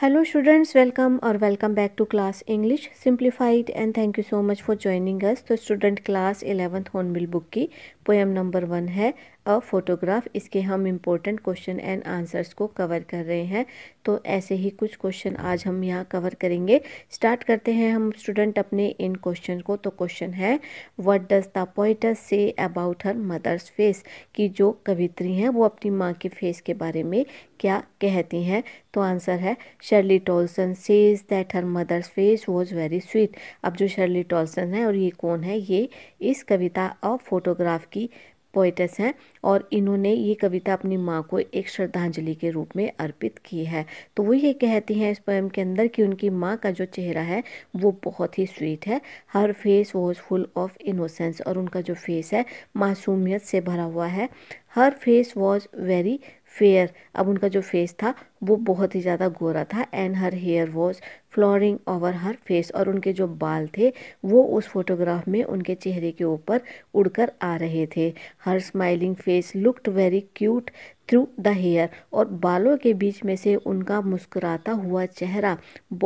hello students welcome और welcome back to class English simplified and thank you so much for joining us तो student class eleventh Hornbill book की poem number one है a photograph इसके हम important question and answers को cover कर रहे हैं तो ऐसे ही कुछ क्वेश्चन आज हम यहाँ कवर करेंगे स्टार्ट करते हैं हम स्टूडेंट अपने इन क्वेश्चन को तो क्वेश्चन है what does the poetess say about her mother's face कि जो कवित्री हैं वो अपनी माँ के फेस के बारे में क्या कहती हैं तो आंसर है Shirley Toulson says that her mother's face was very sweet अब जो शर्ली टोल्सन है और ये कौन है ये इस कविता और फोटोग्राफ की पोइटस हैं और इन्होंने ये कविता अपनी माँ को एक श्रद्धांजलि के रूप में अर्पित की है तो वो ये कहती हैं इस पोएम के अंदर कि उनकी माँ का जो चेहरा है वो बहुत ही स्वीट है her face was full of innocence और उनका जो फेस है मासूमियत से भरा हुआ है her face was very fair अब उनका जो फेस था वो बहुत ही ज़्यादा गोरा था and her hair was flowering over her face और उनके जो बाल थे वो उस फोटोग्राफ में उनके चेहरे के ऊपर उड़कर आ रहे थे her smiling face looked very cute through the hair और बालों के बीच में से उनका मुस्कुराता हुआ चेहरा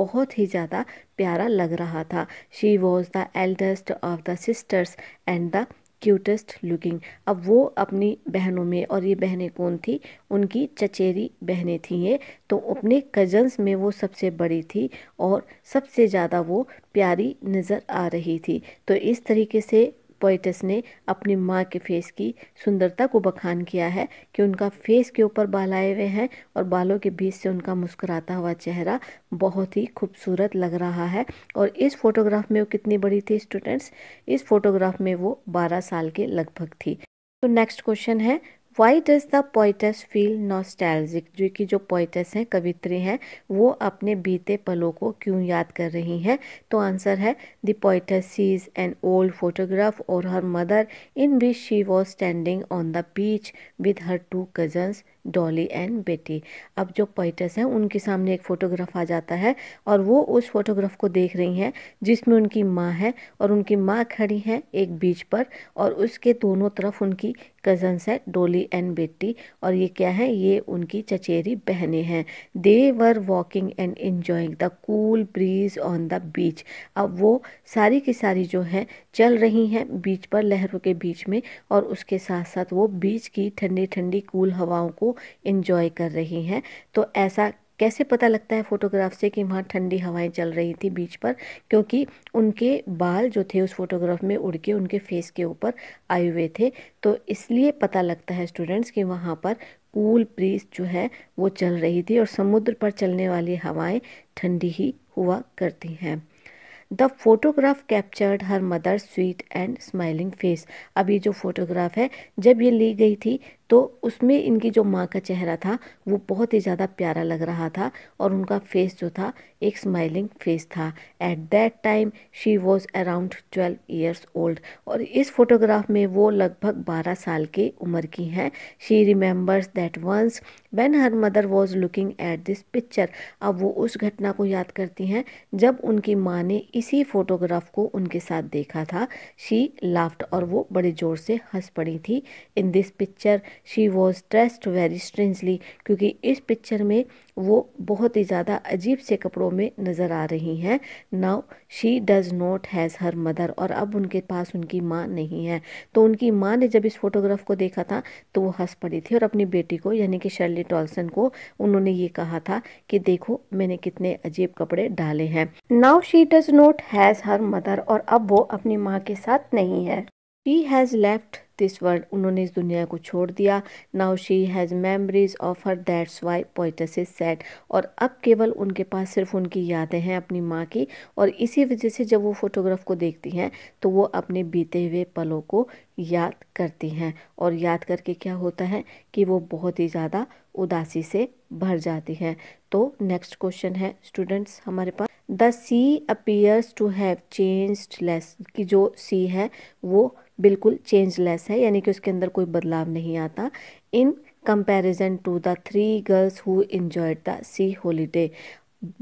बहुत ही ज़्यादा प्यारा लग रहा था she was the eldest of the sisters and the cutest looking अब वो अपनी बहनों में और ये बहनें कौन थी उनकी चचेरी बहनें थी ये तो अपने कजन्स में वो सबसे बड़ी थी और सबसे ज़्यादा वो प्यारी नज़र आ रही थी तो इस तरीके से पोइटस ने अपनी माँ के फेस की सुंदरता को बखान किया है कि उनका फेस के ऊपर बाल आए हुए हैं और बालों के बीच से उनका मुस्कुराता हुआ चेहरा बहुत ही खूबसूरत लग रहा है और इस फोटोग्राफ में वो कितनी बड़ी थी स्टूडेंट्स इस फोटोग्राफ में वो 12 साल के लगभग थी तो नेक्स्ट क्वेश्चन है why does the poetess feel nostalgic जो कि जो पोइटस हैं कवित्री हैं वो अपने बीते पलों को क्यों याद कर रही हैं तो आंसर है the poetess sees an old photograph और her mother in which she was standing on the beach with her two cousins Dolly and Betty अब जो पॉइटस हैं उनके सामने एक फ़ोटोग्राफ आ जाता है और वो उस फोटोग्राफ को देख रही हैं जिसमें उनकी माँ है और उनकी माँ खड़ी हैं एक बीच पर और उसके दोनों तरफ उनकी कजन्स है डोली एंड बेटी और ये क्या है ये उनकी चचेरी बहनें हैं they were walking and enjoying the cool breeze on the beach अब वो सारी की सारी जो है चल रही हैं बीच पर लहरों के बीच में और उसके साथ साथ वो बीच की ठंडी ठंडी कूल हवाओं को इन्जॉय कर रही हैं तो ऐसा कैसे पता लगता है फ़ोटोग्राफ से कि वहाँ ठंडी हवाएं चल रही थी बीच पर क्योंकि उनके बाल जो थे उस फोटोग्राफ में उड़ के उनके फेस के ऊपर आए हुए थे तो इसलिए पता लगता है स्टूडेंट्स कि वहाँ पर कूल ब्रीज जो है वो चल रही थी और समुद्र पर चलने वाली हवाएं ठंडी ही हुआ करती हैं the photograph captured her mother sweet and smiling face अब ये जो फोटोग्राफ है जब ये ली गई थी तो उसमें इनकी जो माँ का चेहरा था वो बहुत ही ज़्यादा प्यारा लग रहा था और उनका फेस जो था एक स्माइलिंग फेस था at that time she was around twelve years old और इस फोटोग्राफ में वो लगभग बारह साल की उम्र की हैं she remembers that once when her mother was looking at this picture अब वो उस घटना को याद करती हैं जब उनकी माँ ने इसी फोटोग्राफ को उनके साथ देखा था शी लाफ्ट और वो बड़े ज़ोर से हंस पड़ी थी in this picture she was dressed very strangely क्योंकि इस पिक्चर में वो बहुत ही ज़्यादा अजीब से कपड़ों में नज़र आ रही हैं now she does not has her mother और अब उनके पास उनकी माँ नहीं है तो उनकी माँ ने जब इस फोटोग्राफ को देखा था तो वो हंस पड़ी थी और अपनी बेटी को यानी कि शर्ली टॉल्सन को उन्होंने ये कहा था कि देखो मैंने कितने अजीब कपड़े डाले हैं now she does not has her mother और अब वो अपनी माँ के साथ नहीं है he has left this world उन्होंने इस दुनिया को छोड़ दिया now she has memories of her that's why poetess is sad और अब केवल उनके पास सिर्फ उनकी यादें हैं अपनी माँ की और इसी वजह से जब वो फोटोग्राफ को देखती हैं तो वो अपने बीते हुए पलों को याद करती हैं और याद करके क्या होता है कि वो बहुत ही ज़्यादा उदासी से भर जाती हैं तो नेक्स्ट क्वेश्चन है स्टूडेंट्स हमारे पास the sea appears to have changed less की जो सी है वो बिल्कुल चेंजलेस है यानी कि उसके अंदर कोई बदलाव नहीं आता in comparison to the three girls who enjoyed the sea holiday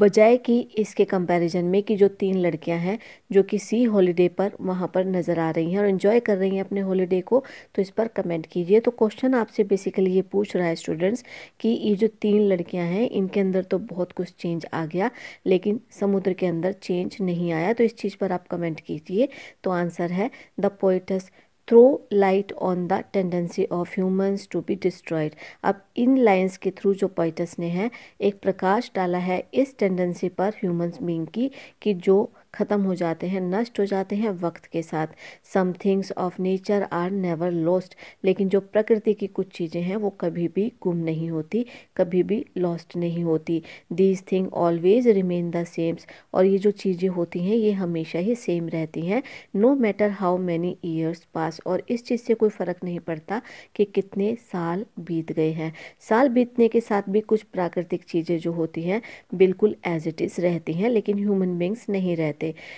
बजाय कि इसके कंपैरिजन में कि जो तीन लड़कियां हैं जो कि सी हॉलीडे पर वहाँ पर नज़र आ रही हैं और इन्जॉय कर रही हैं अपने हॉलीडे को तो इस पर कमेंट कीजिए तो क्वेश्चन आपसे बेसिकली ये पूछ रहा है स्टूडेंट्स कि ये जो तीन लड़कियां हैं इनके अंदर तो बहुत कुछ चेंज आ गया लेकिन समुद्र के अंदर चेंज नहीं आया तो इस चीज़ पर आप कमेंट कीजिए तो आंसर है the poetess throw light on the tendency of humans to be destroyed अब इन लाइन्स के थ्रू जो पॉइटस ने है एक प्रकाश डाला है इस टेंडेंसी पर ह्यूमन्स बींग की कि जो ख़त्म हो जाते हैं नष्ट हो जाते हैं वक्त के साथ some things of nature are never lost लेकिन जो प्रकृति की कुछ चीज़ें हैं वो कभी भी गुम नहीं होती कभी भी लॉस्ट नहीं होती these thing always remain the sames और ये जो चीज़ें होती हैं ये हमेशा ही सेम रहती हैं no matter how many years pass और इस चीज़ से कोई फ़र्क नहीं पड़ता कि कितने साल बीत गए हैं साल बीतने के साथ भी कुछ प्राकृतिक चीज़ें जो होती हैं बिल्कुल एज इट इज़ रहती हैं लेकिन ह्यूमन बींग्स नहीं रहते सकते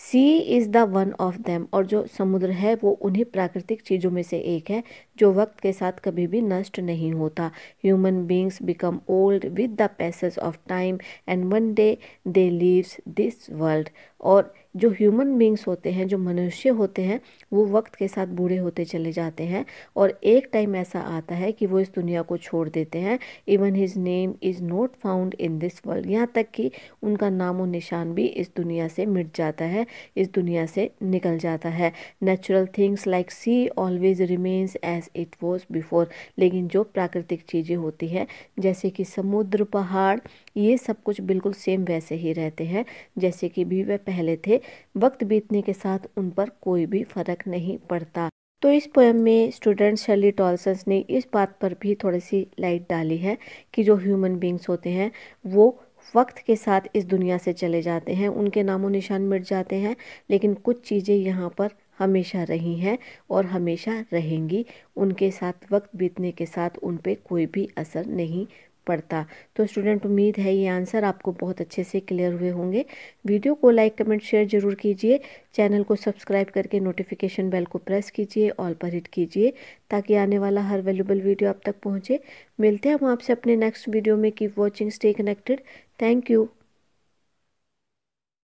sea is the one of them और जो समुद्र है वो उन्हीं प्राकृतिक चीज़ों में से एक है जो वक्त के साथ कभी भी नष्ट नहीं होता human beings become old with the passage of time and one day they leaves this world और जो ह्यूमन बींग्स होते हैं जो मनुष्य होते हैं वो वक्त के साथ बूढ़े होते चले जाते हैं और एक टाइम ऐसा आता है कि वो इस दुनिया को छोड़ देते हैं even his name is not found in this world यहाँ तक कि उनका नामो निशान भी इस दुनिया से मिट जाता है इस दुनिया से निकल जाता है natural things like sea always remains as as it was before लेकिन जो प्राकृतिक चीज़ें होती है जैसे कि समुद्र पहाड़ ये सब कुछ बिल्कुल सेम वैसे ही रहते हैं जैसे कि भी वह पहले थे वक्त बीतने के साथ उन पर कोई भी फर्क नहीं पड़ता तो इस पोएम में स्टूडेंट शर्ली टॉल्सन्स ने इस बात पर भी थोड़ी सी लाइट डाली है कि जो ह्यूमन बींग्स होते हैं वो वक्त के साथ इस दुनिया से चले जाते हैं उनके नामों निशान मिट जाते हैं लेकिन कुछ चीज़ें यहाँ पर हमेशा रही हैं और हमेशा रहेंगी उनके साथ वक्त बीतने के साथ उन पर कोई भी असर नहीं पड़ता तो स्टूडेंट उम्मीद है ये आंसर आपको बहुत अच्छे से क्लियर हुए होंगे वीडियो को लाइक कमेंट शेयर जरूर कीजिए चैनल को सब्सक्राइब करके नोटिफिकेशन बेल को प्रेस कीजिए ऑल पर हिट कीजिए ताकि आने वाला हर वैल्यूबल वीडियो आप तक पहुँचे मिलते हैं हम आपसे अपने नेक्स्ट वीडियो में keep watching stay connected thank you